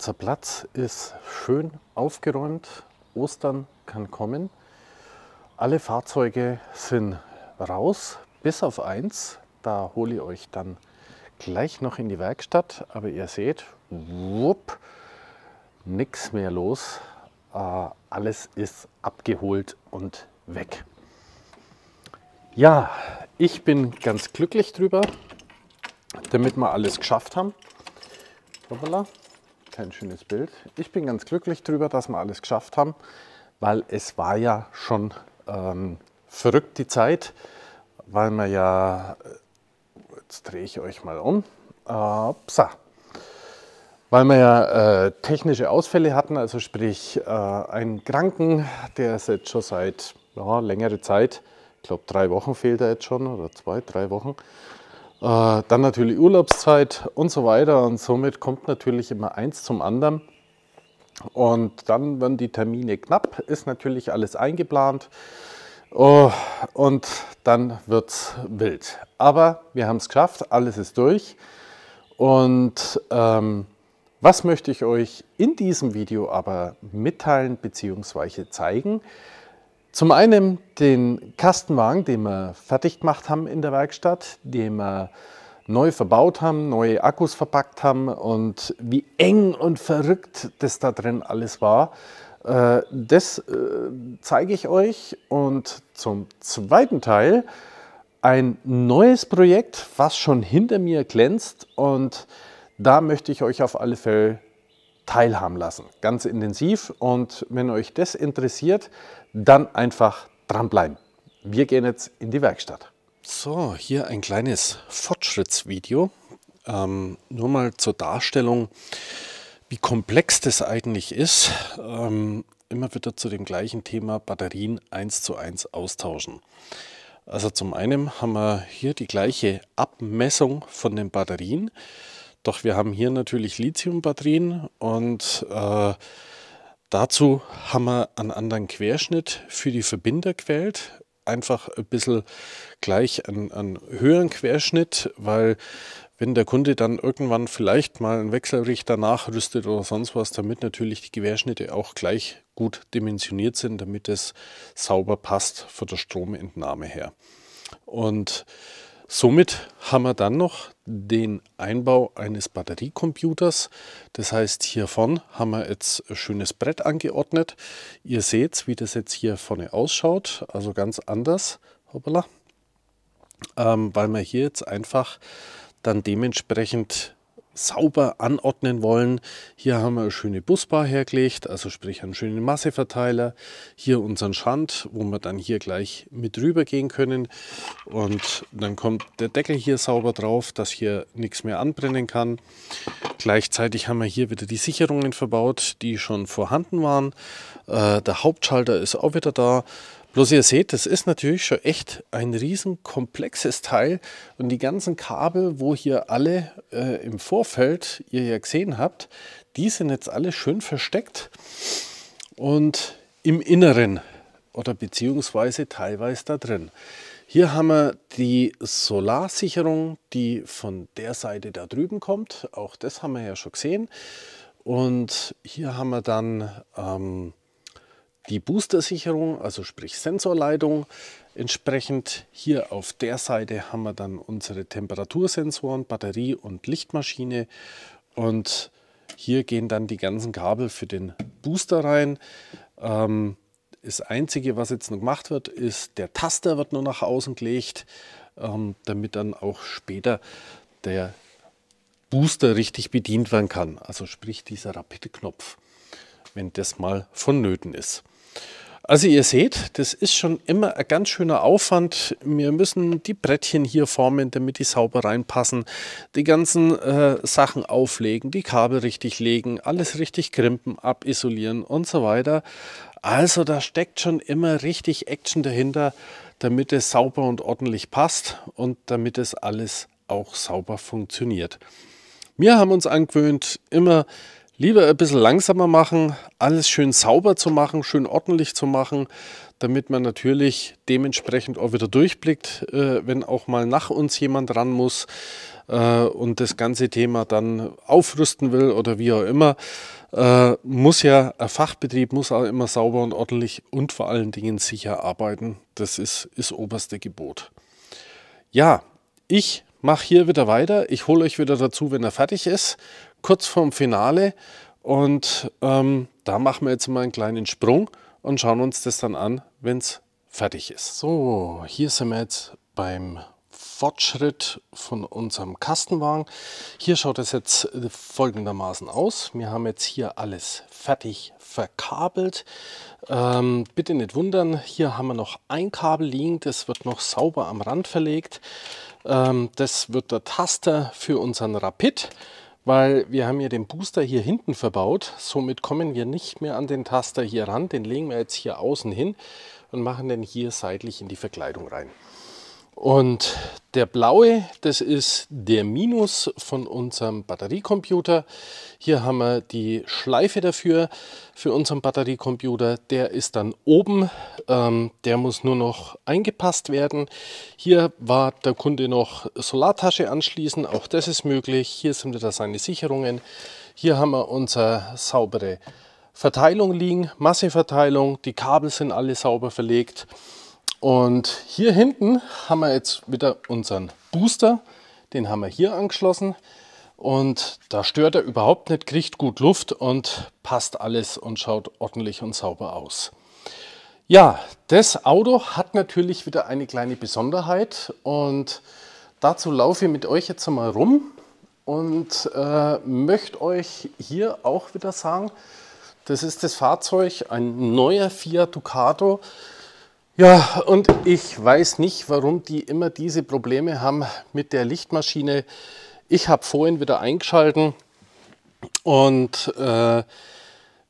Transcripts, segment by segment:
ganze Platz ist schön aufgeräumt. Ostern kann kommen. Alle Fahrzeuge sind raus, bis auf eins. Da hole ich euch dann gleich noch in die Werkstatt. Aber ihr seht, wupp, nichts mehr los. Äh, alles ist abgeholt und weg. Ja, ich bin ganz glücklich drüber, damit wir alles geschafft haben. Hoppala kein schönes Bild. Ich bin ganz glücklich darüber, dass wir alles geschafft haben, weil es war ja schon ähm, verrückt die Zeit, weil wir ja, äh, jetzt drehe ich euch mal um, äh, psa. weil wir ja äh, technische Ausfälle hatten, also sprich äh, einen Kranken, der ist jetzt schon seit ja, längere Zeit, ich glaube drei Wochen fehlt er jetzt schon oder zwei, drei Wochen, äh, dann natürlich Urlaubszeit und so weiter. Und somit kommt natürlich immer eins zum anderen. Und dann werden die Termine knapp, ist natürlich alles eingeplant. Oh, und dann wird es wild. Aber wir haben es geschafft, alles ist durch. Und ähm, was möchte ich euch in diesem Video aber mitteilen bzw. zeigen? Zum einen den Kastenwagen, den wir fertig gemacht haben in der Werkstatt, den wir neu verbaut haben, neue Akkus verpackt haben und wie eng und verrückt das da drin alles war. Äh, das äh, zeige ich euch und zum zweiten Teil ein neues Projekt, was schon hinter mir glänzt und da möchte ich euch auf alle Fälle teilhaben lassen, ganz intensiv. Und wenn euch das interessiert, dann einfach dranbleiben. Wir gehen jetzt in die Werkstatt. So, hier ein kleines Fortschrittsvideo. Ähm, nur mal zur Darstellung, wie komplex das eigentlich ist. Ähm, immer wieder zu dem gleichen Thema Batterien 1 zu 1 austauschen. Also zum einen haben wir hier die gleiche Abmessung von den Batterien. Doch wir haben hier natürlich Lithium-Batterien und äh, dazu haben wir einen anderen Querschnitt für die Verbinder gewählt. Einfach ein bisschen gleich einen, einen höheren Querschnitt, weil wenn der Kunde dann irgendwann vielleicht mal einen Wechselrichter nachrüstet oder sonst was, damit natürlich die Querschnitte auch gleich gut dimensioniert sind, damit es sauber passt von der Stromentnahme her. Und Somit haben wir dann noch den Einbau eines Batteriecomputers. Das heißt, hier vorne haben wir jetzt ein schönes Brett angeordnet. Ihr seht, wie das jetzt hier vorne ausschaut, also ganz anders, hoppala, ähm, weil wir hier jetzt einfach dann dementsprechend sauber anordnen wollen. Hier haben wir eine schöne Busbar hergelegt, also sprich einen schönen Masseverteiler. Hier unseren Schand, wo wir dann hier gleich mit rüber gehen können. Und dann kommt der Deckel hier sauber drauf, dass hier nichts mehr anbrennen kann. Gleichzeitig haben wir hier wieder die Sicherungen verbaut, die schon vorhanden waren. Äh, der Hauptschalter ist auch wieder da. Bloß ihr seht, das ist natürlich schon echt ein riesen komplexes Teil und die ganzen Kabel, wo hier alle äh, im Vorfeld ihr ja gesehen habt, die sind jetzt alle schön versteckt und im Inneren oder beziehungsweise teilweise da drin. Hier haben wir die Solarsicherung, die von der Seite da drüben kommt. Auch das haben wir ja schon gesehen. Und hier haben wir dann ähm, die Boostersicherung, also sprich Sensorleitung. Entsprechend hier auf der Seite haben wir dann unsere Temperatursensoren, Batterie und Lichtmaschine. Und hier gehen dann die ganzen Kabel für den Booster rein. Ähm, das Einzige, was jetzt noch gemacht wird, ist, der Taster wird nur nach außen gelegt, ähm, damit dann auch später der Booster richtig bedient werden kann. Also sprich dieser Rapid-Knopf, wenn das mal vonnöten ist. Also ihr seht, das ist schon immer ein ganz schöner Aufwand. Wir müssen die Brettchen hier formen, damit die sauber reinpassen, die ganzen äh, Sachen auflegen, die Kabel richtig legen, alles richtig krimpen, abisolieren und so weiter. Also da steckt schon immer richtig Action dahinter, damit es sauber und ordentlich passt und damit es alles auch sauber funktioniert. Wir haben uns angewöhnt, immer Lieber ein bisschen langsamer machen, alles schön sauber zu machen, schön ordentlich zu machen, damit man natürlich dementsprechend auch wieder durchblickt, äh, wenn auch mal nach uns jemand ran muss äh, und das ganze Thema dann aufrüsten will oder wie auch immer. Äh, muss ja, ein Fachbetrieb muss auch immer sauber und ordentlich und vor allen Dingen sicher arbeiten. Das ist, ist oberste Gebot. Ja, ich mache hier wieder weiter. Ich hole euch wieder dazu, wenn er fertig ist kurz vorm Finale. Und ähm, da machen wir jetzt mal einen kleinen Sprung und schauen uns das dann an, wenn es fertig ist. So, hier sind wir jetzt beim Fortschritt von unserem Kastenwagen. Hier schaut es jetzt folgendermaßen aus. Wir haben jetzt hier alles fertig verkabelt. Ähm, bitte nicht wundern, hier haben wir noch ein Kabel liegen, das wird noch sauber am Rand verlegt. Ähm, das wird der Taster für unseren Rapid weil wir haben ja den Booster hier hinten verbaut. Somit kommen wir nicht mehr an den Taster hier ran. Den legen wir jetzt hier außen hin und machen den hier seitlich in die Verkleidung rein. Und der blaue, das ist der Minus von unserem Batteriecomputer. Hier haben wir die Schleife dafür, für unseren Batteriecomputer. Der ist dann oben, ähm, der muss nur noch eingepasst werden. Hier war der Kunde noch Solartasche anschließen, auch das ist möglich. Hier sind wieder seine Sicherungen. Hier haben wir unsere saubere Verteilung liegen, Masseverteilung. Die Kabel sind alle sauber verlegt. Und hier hinten haben wir jetzt wieder unseren Booster. Den haben wir hier angeschlossen. Und da stört er überhaupt nicht, kriegt gut Luft und passt alles und schaut ordentlich und sauber aus. Ja, das Auto hat natürlich wieder eine kleine Besonderheit und dazu laufe ich mit euch jetzt einmal rum und äh, möchte euch hier auch wieder sagen, das ist das Fahrzeug, ein neuer Fiat Ducato ja, und ich weiß nicht, warum die immer diese Probleme haben mit der Lichtmaschine. Ich habe vorhin wieder eingeschalten und äh,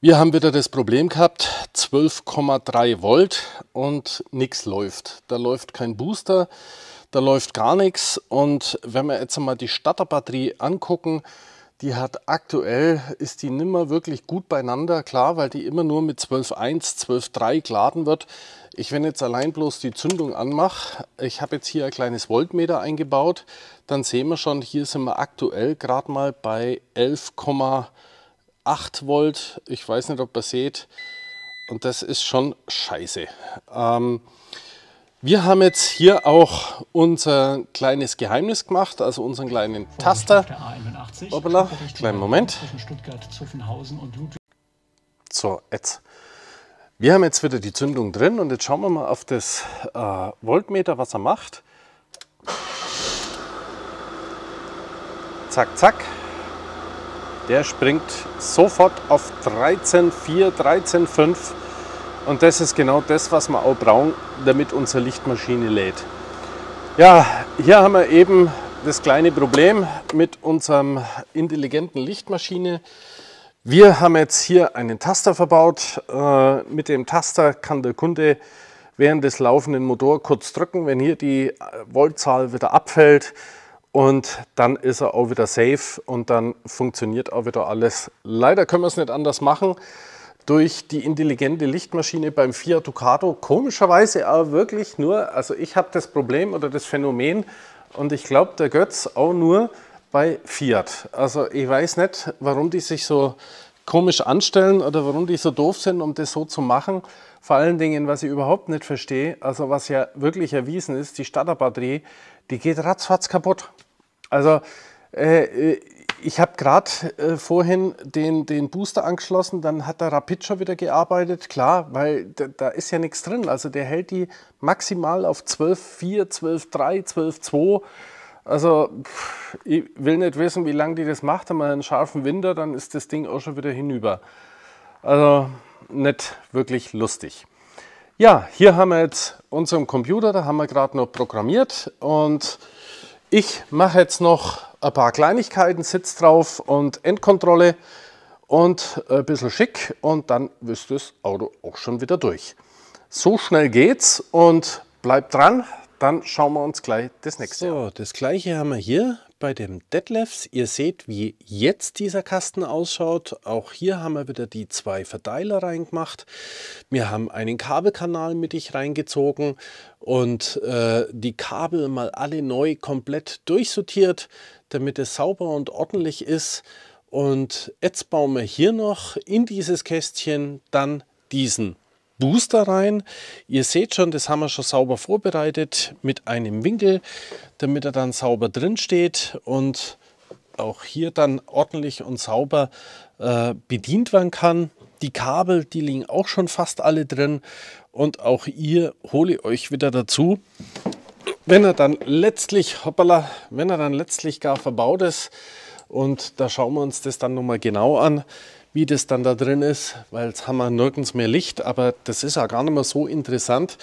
wir haben wieder das Problem gehabt, 12,3 Volt und nichts läuft. Da läuft kein Booster, da läuft gar nichts. Und wenn wir jetzt einmal die Starterbatterie angucken, die hat aktuell, ist die nimmer wirklich gut beieinander, klar, weil die immer nur mit 12.1, 12.3 geladen wird. Ich, wenn jetzt allein bloß die Zündung anmache, ich habe jetzt hier ein kleines Voltmeter eingebaut, dann sehen wir schon, hier sind wir aktuell gerade mal bei 11,8 Volt. Ich weiß nicht, ob ihr seht. Und das ist schon scheiße. Ähm, wir haben jetzt hier auch unser kleines Geheimnis gemacht, also unseren kleinen Taster. Hoppala, kleinen Moment. So, jetzt. Wir haben jetzt wieder die Zündung drin und jetzt schauen wir mal auf das äh, Voltmeter, was er macht. Zack, zack. Der springt sofort auf 13,4, 13,5. Und das ist genau das, was wir auch brauchen, damit unsere Lichtmaschine lädt. Ja, hier haben wir eben das kleine Problem mit unserem intelligenten Lichtmaschine. Wir haben jetzt hier einen Taster verbaut. Äh, mit dem Taster kann der Kunde während des laufenden Motor kurz drücken, wenn hier die äh, Voltzahl wieder abfällt und dann ist er auch wieder safe und dann funktioniert auch wieder alles. Leider können wir es nicht anders machen durch die intelligente Lichtmaschine beim Fiat Ducato komischerweise aber wirklich nur, also ich habe das Problem oder das Phänomen und ich glaube der Götz auch nur bei Fiat. Also ich weiß nicht, warum die sich so komisch anstellen oder warum die so doof sind, um das so zu machen. Vor allen Dingen, was ich überhaupt nicht verstehe, also was ja wirklich erwiesen ist, die Starterbatterie, die geht ratzfatz kaputt. Also äh, äh ich habe gerade äh, vorhin den, den Booster angeschlossen, dann hat der Rapid schon wieder gearbeitet. Klar, weil da, da ist ja nichts drin. Also der hält die maximal auf 12,4, 12,3, 12,2. Also pff, ich will nicht wissen, wie lange die das macht. Haben wir einen scharfen Winter, dann ist das Ding auch schon wieder hinüber. Also nicht wirklich lustig. Ja, hier haben wir jetzt unseren Computer, da haben wir gerade noch programmiert und ich mache jetzt noch ein paar Kleinigkeiten, Sitz drauf und Endkontrolle und äh, ein bisschen schick und dann wirst du das Auto auch schon wieder durch. So schnell geht's und bleibt dran, dann schauen wir uns gleich das nächste so, an. So, das gleiche haben wir hier bei dem Detlefs. Ihr seht, wie jetzt dieser Kasten ausschaut. Auch hier haben wir wieder die zwei Verteiler reingemacht. Wir haben einen Kabelkanal mittig reingezogen und äh, die Kabel mal alle neu komplett durchsortiert damit es sauber und ordentlich ist. Und jetzt bauen wir hier noch in dieses Kästchen dann diesen Booster rein. Ihr seht schon, das haben wir schon sauber vorbereitet mit einem Winkel, damit er dann sauber drin steht und auch hier dann ordentlich und sauber äh, bedient werden kann. Die Kabel, die liegen auch schon fast alle drin und auch ihr hole ich euch wieder dazu wenn er dann letztlich, hoppala, wenn er dann letztlich gar verbaut ist und da schauen wir uns das dann nochmal genau an, wie das dann da drin ist, weil jetzt haben wir nirgends mehr Licht, aber das ist ja gar nicht mehr so interessant.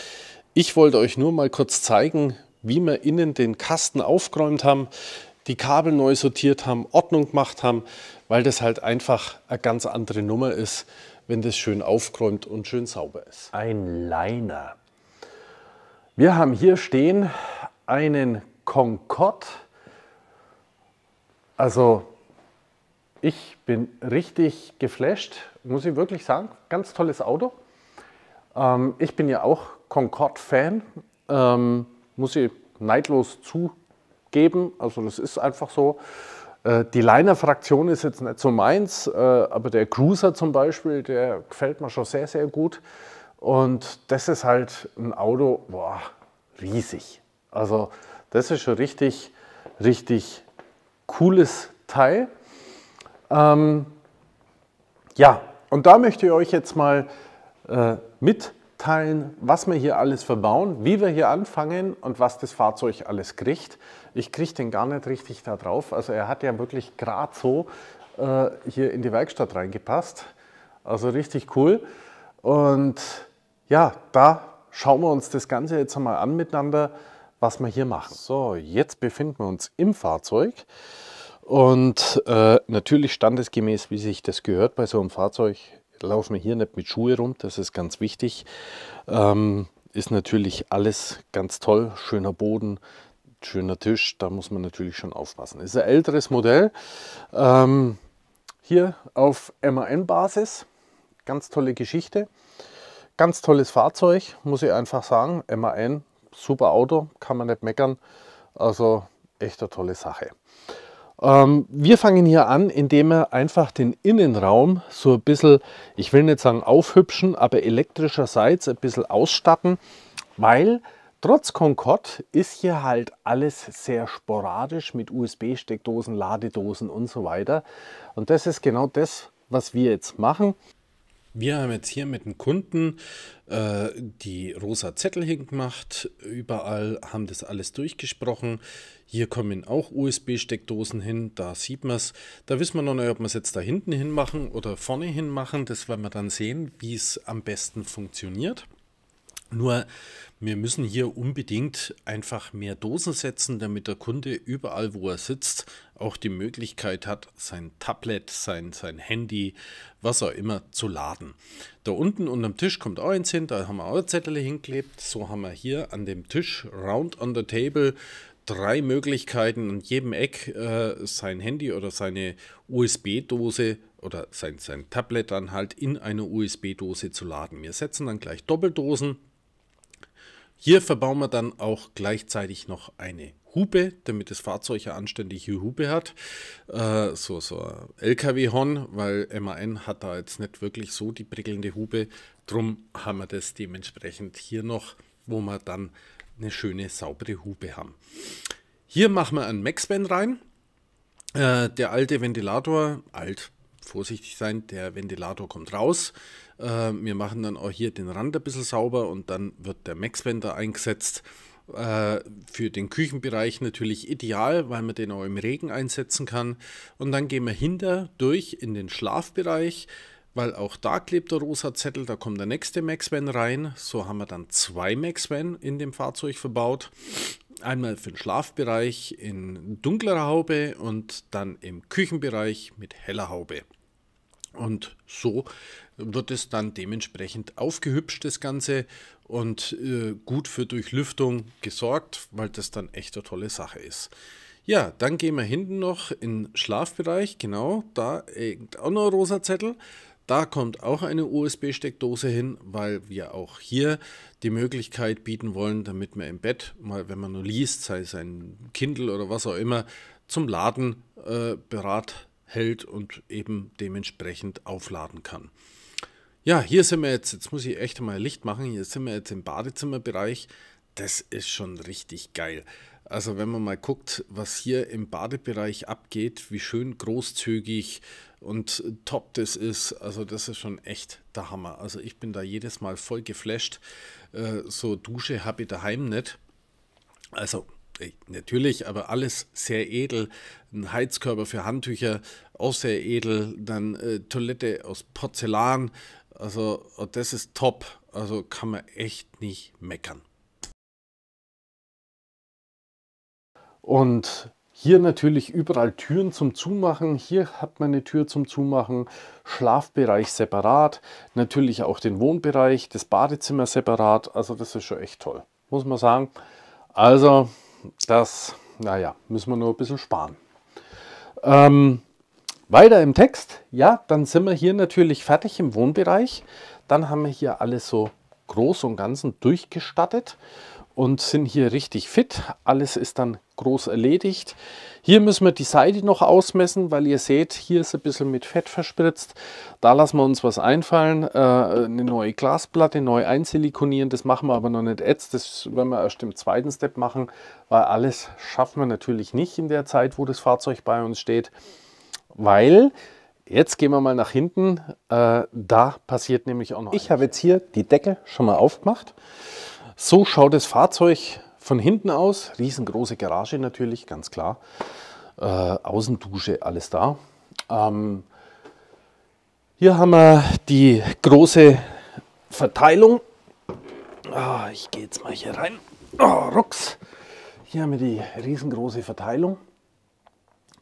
Ich wollte euch nur mal kurz zeigen, wie wir innen den Kasten aufgeräumt haben, die Kabel neu sortiert haben, Ordnung gemacht haben, weil das halt einfach eine ganz andere Nummer ist, wenn das schön aufgeräumt und schön sauber ist. Ein Liner. Wir haben hier stehen einen Concorde. Also ich bin richtig geflasht, muss ich wirklich sagen. Ganz tolles Auto. Ähm, ich bin ja auch Concorde-Fan, ähm, muss ich neidlos zugeben. Also das ist einfach so. Äh, die Liner-Fraktion ist jetzt nicht so meins, äh, aber der Cruiser zum Beispiel, der gefällt mir schon sehr, sehr gut. Und das ist halt ein Auto, boah, riesig. Also das ist schon richtig, richtig cooles Teil. Ähm, ja, und da möchte ich euch jetzt mal äh, mitteilen, was wir hier alles verbauen, wie wir hier anfangen und was das Fahrzeug alles kriegt. Ich kriege den gar nicht richtig da drauf. Also er hat ja wirklich gerade so äh, hier in die Werkstatt reingepasst. Also richtig cool. Und ja, da schauen wir uns das Ganze jetzt einmal an miteinander, was wir hier machen. So, jetzt befinden wir uns im Fahrzeug. Und äh, natürlich standesgemäß, wie sich das gehört bei so einem Fahrzeug, laufen wir hier nicht mit Schuhe rum, das ist ganz wichtig. Ähm, ist natürlich alles ganz toll, schöner Boden, schöner Tisch, da muss man natürlich schon aufpassen. Ist ein älteres Modell, ähm, hier auf MAN-Basis, ganz tolle Geschichte. Ganz tolles Fahrzeug, muss ich einfach sagen. MAN, super Auto, kann man nicht meckern. Also echt eine tolle Sache. Ähm, wir fangen hier an, indem wir einfach den Innenraum so ein bisschen, ich will nicht sagen aufhübschen, aber elektrischerseits ein bisschen ausstatten, weil Trotz Concord ist hier halt alles sehr sporadisch mit USB-Steckdosen, Ladedosen und so weiter. Und das ist genau das, was wir jetzt machen. Wir haben jetzt hier mit dem Kunden äh, die rosa Zettel hingemacht, überall haben das alles durchgesprochen. Hier kommen auch USB-Steckdosen hin, da sieht man es. Da wissen wir noch nicht, ob wir es jetzt da hinten hin machen oder vorne hin machen. Das werden wir dann sehen, wie es am besten funktioniert. Nur wir müssen hier unbedingt einfach mehr Dosen setzen, damit der Kunde überall, wo er sitzt, auch die Möglichkeit hat, sein Tablet, sein, sein Handy, was auch immer zu laden. Da unten unterm Tisch kommt auch eins hin, da haben wir auch Zettel hingeklebt. So haben wir hier an dem Tisch, round on the table, drei Möglichkeiten, an jedem Eck äh, sein Handy oder seine USB-Dose oder sein, sein Tablet dann halt in eine USB-Dose zu laden. Wir setzen dann gleich Doppeldosen hier verbauen wir dann auch gleichzeitig noch eine Hupe, damit das Fahrzeug eine anständige Hupe hat. Äh, so, so LKW-Horn, weil MAN hat da jetzt nicht wirklich so die prickelnde Hupe. Drum haben wir das dementsprechend hier noch, wo wir dann eine schöne, saubere Hupe haben. Hier machen wir einen Max-Van rein. Äh, der alte Ventilator, alt, vorsichtig sein, der Ventilator kommt raus. Äh, wir machen dann auch hier den Rand ein bisschen sauber und dann wird der Maxwender eingesetzt. Äh, für den Küchenbereich natürlich ideal, weil man den auch im Regen einsetzen kann. Und dann gehen wir hinter durch in den Schlafbereich weil auch da klebt der rosa Zettel, da kommt der nächste Maxvan rein. So haben wir dann zwei Maxvan in dem Fahrzeug verbaut. Einmal für den Schlafbereich in dunklerer Haube und dann im Küchenbereich mit heller Haube. Und so wird es dann dementsprechend aufgehübscht, das Ganze, und äh, gut für Durchlüftung gesorgt, weil das dann echt eine tolle Sache ist. Ja, dann gehen wir hinten noch in den Schlafbereich, genau, da hängt auch noch ein rosa Zettel. Da kommt auch eine USB-Steckdose hin, weil wir auch hier die Möglichkeit bieten wollen, damit man im Bett mal, wenn man nur liest, sei es ein Kindle oder was auch immer, zum Laden äh, berat hält und eben dementsprechend aufladen kann. Ja, hier sind wir jetzt, jetzt muss ich echt mal Licht machen, hier sind wir jetzt im Badezimmerbereich. Das ist schon richtig geil. Also wenn man mal guckt, was hier im Badebereich abgeht, wie schön großzügig und top das ist, also das ist schon echt der Hammer. Also ich bin da jedes Mal voll geflasht. Äh, so Dusche habe ich daheim nicht. Also natürlich, aber alles sehr edel. Ein Heizkörper für Handtücher, auch sehr edel. Dann äh, Toilette aus Porzellan, also das ist top. Also kann man echt nicht meckern. Und hier natürlich überall Türen zum Zumachen. Hier hat man eine Tür zum Zumachen. Schlafbereich separat. Natürlich auch den Wohnbereich, das Badezimmer separat. Also das ist schon echt toll, muss man sagen. Also das, naja, müssen wir nur ein bisschen sparen. Ähm, weiter im Text, ja, dann sind wir hier natürlich fertig im Wohnbereich. Dann haben wir hier alles so groß und ganzen durchgestattet und sind hier richtig fit. Alles ist dann groß erledigt. Hier müssen wir die Seite noch ausmessen, weil ihr seht, hier ist ein bisschen mit Fett verspritzt. Da lassen wir uns was einfallen. Äh, eine neue Glasplatte neu einsilikonieren. Das machen wir aber noch nicht jetzt. Das werden wir erst im zweiten Step machen, weil alles schaffen wir natürlich nicht in der Zeit, wo das Fahrzeug bei uns steht weil jetzt gehen wir mal nach hinten. Äh, da passiert nämlich auch noch. Ich habe jetzt hier die Decke schon mal aufgemacht. So schaut das Fahrzeug von hinten aus. Riesengroße Garage natürlich, ganz klar. Äh, Außendusche, alles da. Ähm, hier haben wir die große Verteilung. Ah, ich gehe jetzt mal hier rein. Oh, rucks. Hier haben wir die riesengroße Verteilung.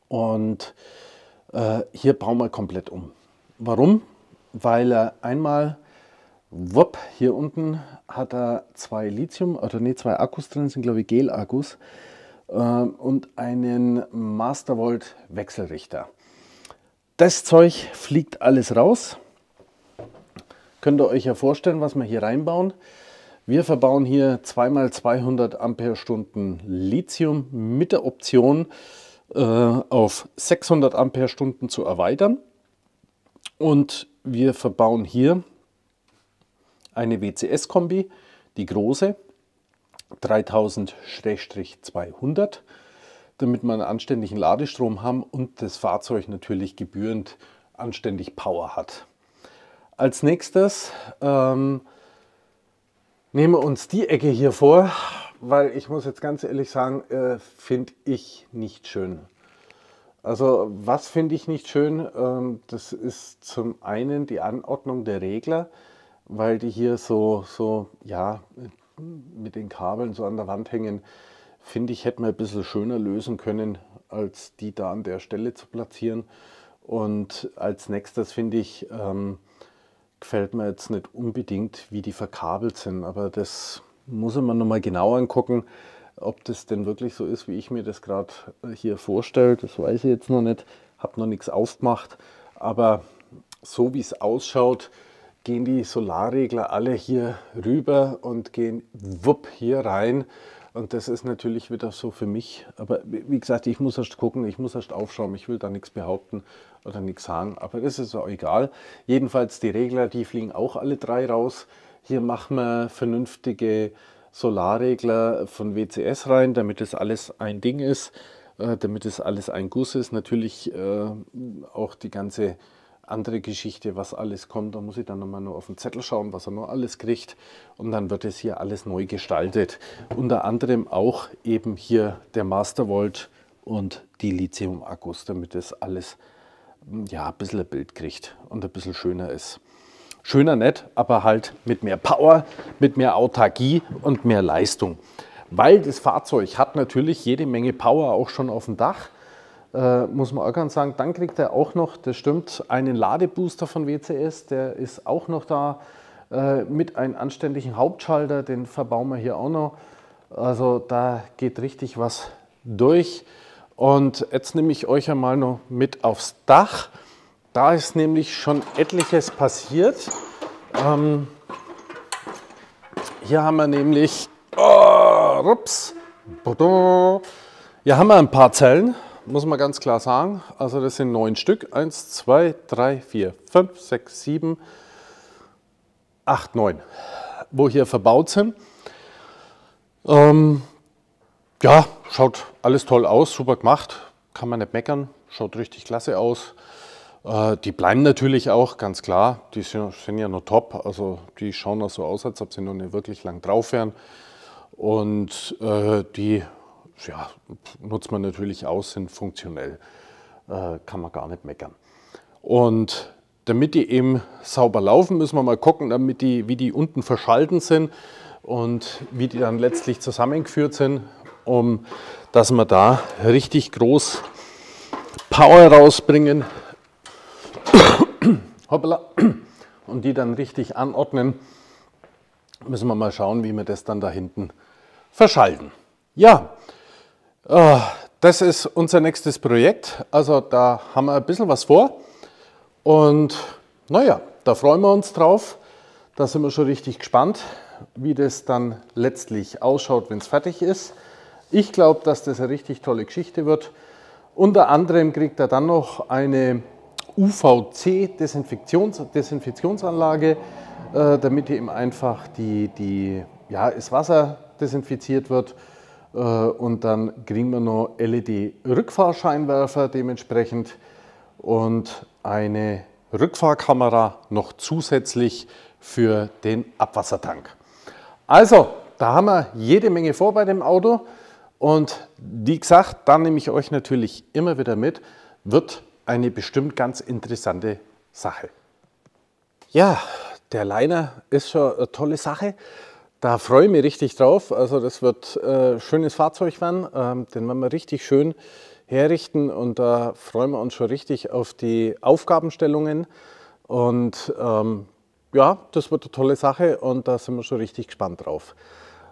Und äh, hier bauen wir komplett um. Warum? Weil er einmal, wupp, hier unten hat er zwei Lithium, oder nee, zwei Akkus drin, sind glaube ich Gel-Akkus äh, und einen Mastervolt Wechselrichter. Das Zeug fliegt alles raus. Könnt ihr euch ja vorstellen, was wir hier reinbauen. Wir verbauen hier 2x200 Ampere-Stunden Lithium mit der Option, äh, auf 600 Ampere-Stunden zu erweitern. Und wir verbauen hier eine WCS-Kombi, die große 3000-200, damit wir einen anständigen Ladestrom haben und das Fahrzeug natürlich gebührend anständig Power hat. Als nächstes ähm, nehmen wir uns die Ecke hier vor weil ich muss jetzt ganz ehrlich sagen, äh, finde ich nicht schön. Also was finde ich nicht schön? Ähm, das ist zum einen die Anordnung der Regler, weil die hier so, so ja, mit den Kabeln so an der Wand hängen, finde ich, hätte man ein bisschen schöner lösen können, als die da an der Stelle zu platzieren. Und als nächstes finde ich, ähm, gefällt mir jetzt nicht unbedingt, wie die verkabelt sind, aber das muss man nochmal genau angucken, ob das denn wirklich so ist, wie ich mir das gerade äh, hier vorstelle. Das weiß ich jetzt noch nicht, habe noch nichts aufgemacht. Aber so wie es ausschaut, gehen die Solarregler alle hier rüber und gehen wupp hier rein. Und das ist natürlich wieder so für mich. Aber wie gesagt, ich muss erst gucken, ich muss erst aufschauen. Ich will da nichts behaupten oder nichts sagen. Aber das ist auch egal. Jedenfalls die Regler, die fliegen auch alle drei raus hier machen wir vernünftige Solarregler von WCS rein, damit das alles ein Ding ist, äh, damit das alles ein Guss ist. Natürlich äh, auch die ganze andere Geschichte, was alles kommt. Da muss ich dann nochmal nur auf den Zettel schauen, was er noch alles kriegt. Und dann wird es hier alles neu gestaltet. Unter anderem auch eben hier der Master Volt und die Lithium-Akkus, damit das alles hm, ja, ein bisschen ein Bild kriegt und ein bisschen schöner ist. Schöner nett, aber halt mit mehr Power, mit mehr Autarkie und mehr Leistung. Weil das Fahrzeug hat natürlich jede Menge Power auch schon auf dem Dach, äh, muss man auch ganz sagen. Dann kriegt er auch noch, das stimmt, einen Ladebooster von WCS, der ist auch noch da, äh, mit einem anständigen Hauptschalter, den verbauen wir hier auch noch. Also da geht richtig was durch. Und jetzt nehme ich euch einmal noch mit aufs Dach. Da ist nämlich schon etliches passiert. Ähm, hier haben wir nämlich, oh, ups, hier haben wir ein paar Zellen, muss man ganz klar sagen. Also das sind neun Stück. Eins, zwei, drei, vier, fünf, sechs, sieben, acht, neun, wo hier verbaut sind. Ähm, ja, schaut alles toll aus, super gemacht, kann man nicht meckern, schaut richtig klasse aus. Äh, die bleiben natürlich auch, ganz klar. Die sind, ja noch top. Also die schauen auch so aus, als ob sie noch nicht wirklich lang drauf wären. Und äh, die ja, nutzt man natürlich aus, sind funktionell. Äh, kann man gar nicht meckern. Und damit die eben sauber laufen, müssen wir mal gucken, damit die, wie die unten verschalten sind und wie die dann letztlich zusammengeführt sind, um dass wir da richtig groß Power rausbringen. hoppala, und die dann richtig anordnen, müssen wir mal schauen, wie wir das dann da hinten verschalten. Ja, äh, das ist unser nächstes Projekt. Also da haben wir ein bisschen was vor. Und naja, da freuen wir uns drauf. Da sind wir schon richtig gespannt, wie das dann letztlich ausschaut, wenn es fertig ist. Ich glaube, dass das eine richtig tolle Geschichte wird. Unter anderem kriegt er dann noch eine UVC-Desinfektions Desinfektionsanlage, äh, damit eben einfach die, die, ja, das Wasser desinfiziert wird. Äh, und dann kriegen wir noch LED-Rückfahrscheinwerfer dementsprechend und eine Rückfahrkamera noch zusätzlich für den Abwassertank. Also, da haben wir jede Menge vor bei dem Auto. Und wie gesagt, dann nehme ich euch natürlich immer wieder mit, wird eine bestimmt ganz interessante Sache. Ja, der Liner ist schon eine tolle Sache. Da freue ich mich richtig drauf. Also das wird ein äh, schönes Fahrzeug werden. Ähm, den werden wir richtig schön herrichten und da freuen wir uns schon richtig auf die Aufgabenstellungen. Und ähm, ja, das wird eine tolle Sache und da sind wir schon richtig gespannt drauf.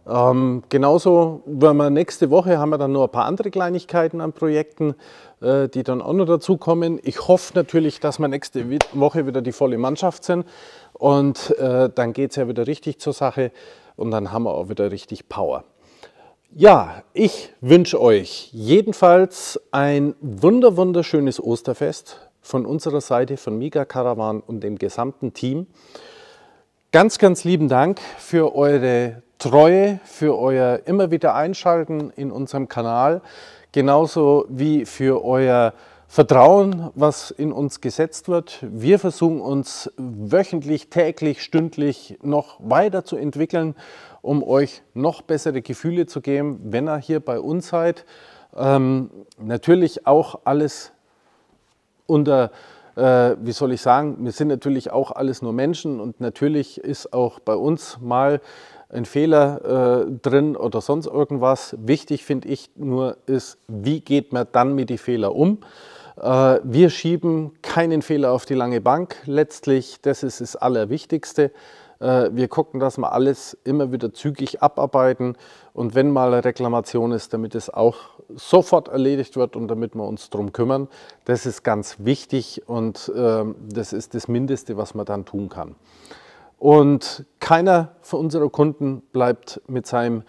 Ähm, genauso, wenn wir nächste Woche haben wir dann noch ein paar andere Kleinigkeiten an Projekten, äh, die dann auch noch dazukommen. Ich hoffe natürlich, dass wir nächste Woche wieder die volle Mannschaft sind und äh, dann geht es ja wieder richtig zur Sache und dann haben wir auch wieder richtig Power. Ja, ich wünsche euch jedenfalls ein wunder wunderschönes Osterfest von unserer Seite, von Miga Caravan und dem gesamten Team. Ganz, ganz lieben Dank für eure Treue, für euer immer wieder Einschalten in unserem Kanal, genauso wie für euer Vertrauen, was in uns gesetzt wird. Wir versuchen uns wöchentlich, täglich, stündlich noch weiter zu entwickeln, um euch noch bessere Gefühle zu geben, wenn ihr hier bei uns seid. Ähm, natürlich auch alles unter, äh, wie soll ich sagen, wir sind natürlich auch alles nur Menschen und natürlich ist auch bei uns mal ein Fehler äh, drin oder sonst irgendwas. Wichtig finde ich nur ist, wie geht man dann mit den Fehlern um? Äh, wir schieben keinen Fehler auf die lange Bank. Letztlich, das ist das Allerwichtigste. Äh, wir gucken, dass wir alles immer wieder zügig abarbeiten und wenn mal eine Reklamation ist, damit es auch sofort erledigt wird und damit wir uns darum kümmern. Das ist ganz wichtig und ähm, das ist das Mindeste, was man dann tun kann. Und keiner von unseren Kunden bleibt mit seinem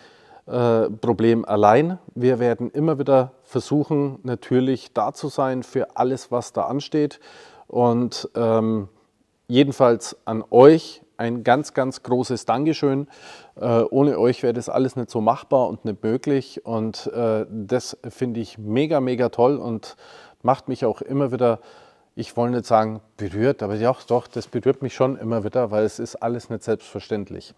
äh, Problem allein. Wir werden immer wieder versuchen, natürlich da zu sein für alles, was da ansteht. Und ähm, jedenfalls an euch ein ganz, ganz großes Dankeschön. Äh, ohne euch wäre das alles nicht so machbar und nicht möglich. Und äh, das finde ich mega, mega toll und macht mich auch immer wieder ich wollte nicht sagen berührt, aber ja, doch, das berührt mich schon immer wieder, weil es ist alles nicht selbstverständlich.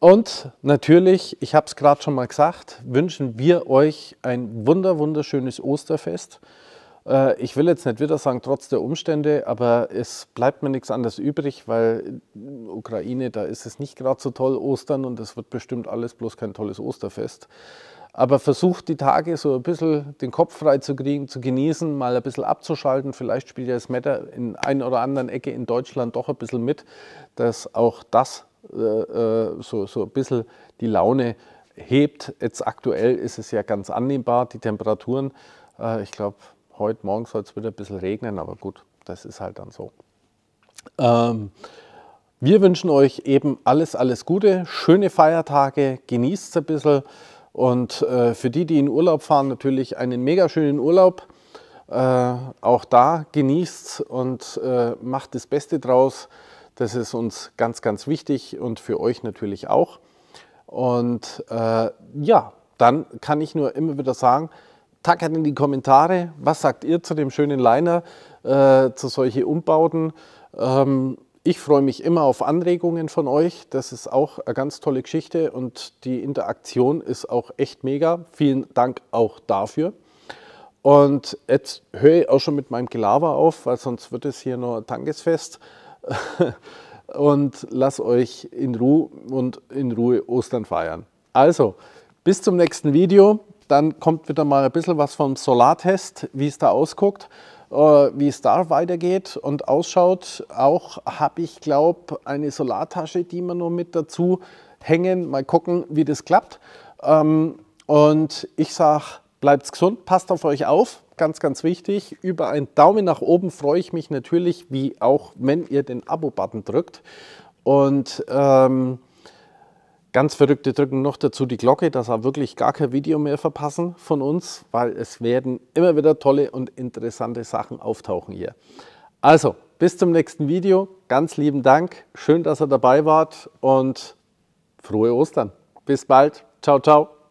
Und natürlich, ich habe es gerade schon mal gesagt, wünschen wir euch ein wunder, wunderschönes Osterfest. Äh, ich will jetzt nicht wieder sagen, trotz der Umstände, aber es bleibt mir nichts anderes übrig, weil in Ukraine, da ist es nicht gerade so toll Ostern und es wird bestimmt alles bloß kein tolles Osterfest. Aber versucht die Tage so ein bisschen den Kopf frei zu kriegen, zu genießen, mal ein bisschen abzuschalten. Vielleicht spielt ja das Wetter in einer oder anderen Ecke in Deutschland doch ein bisschen mit, dass auch das äh, äh, so, so ein bisschen die Laune hebt. Jetzt aktuell ist es ja ganz annehmbar, die Temperaturen. Äh, ich glaube, heute Morgen soll es wieder ein bisschen regnen, aber gut, das ist halt dann so. Ähm, wir wünschen euch eben alles, alles Gute, schöne Feiertage, genießt es ein bisschen. Und äh, für die, die in Urlaub fahren, natürlich einen mega schönen Urlaub. Äh, auch da genießt und äh, macht das Beste draus. Das ist uns ganz, ganz wichtig und für euch natürlich auch. Und äh, ja, dann kann ich nur immer wieder sagen, tackert in die Kommentare, was sagt ihr zu dem schönen Liner, äh, zu solchen Umbauten. Ähm, ich freue mich immer auf Anregungen von euch. Das ist auch eine ganz tolle Geschichte und die Interaktion ist auch echt mega. Vielen Dank auch dafür. Und jetzt höre ich auch schon mit meinem Gelaber auf, weil sonst wird es hier nur ein Tankesfest. und lass euch in Ruhe und in Ruhe Ostern feiern. Also, bis zum nächsten Video. Dann kommt wieder mal ein bisschen was vom Solartest, wie es da ausguckt. Äh, wie es da weitergeht und ausschaut. Auch habe ich, glaube eine Solartasche, die wir noch mit dazu hängen. Mal gucken, wie das klappt. Ähm, und ich sage, bleibt gesund, passt auf euch auf. Ganz, ganz wichtig. Über einen Daumen nach oben freue ich mich natürlich, wie auch wenn ihr den Abo-Button drückt. Und ähm, Ganz Verrückte drücken noch dazu die Glocke, dass auch wirklich gar kein Video mehr verpassen von uns, weil es werden immer wieder tolle und interessante Sachen auftauchen hier. Also, bis zum nächsten Video. Ganz lieben Dank. Schön, dass ihr dabei wart und frohe Ostern. Bis bald. Ciao, ciao.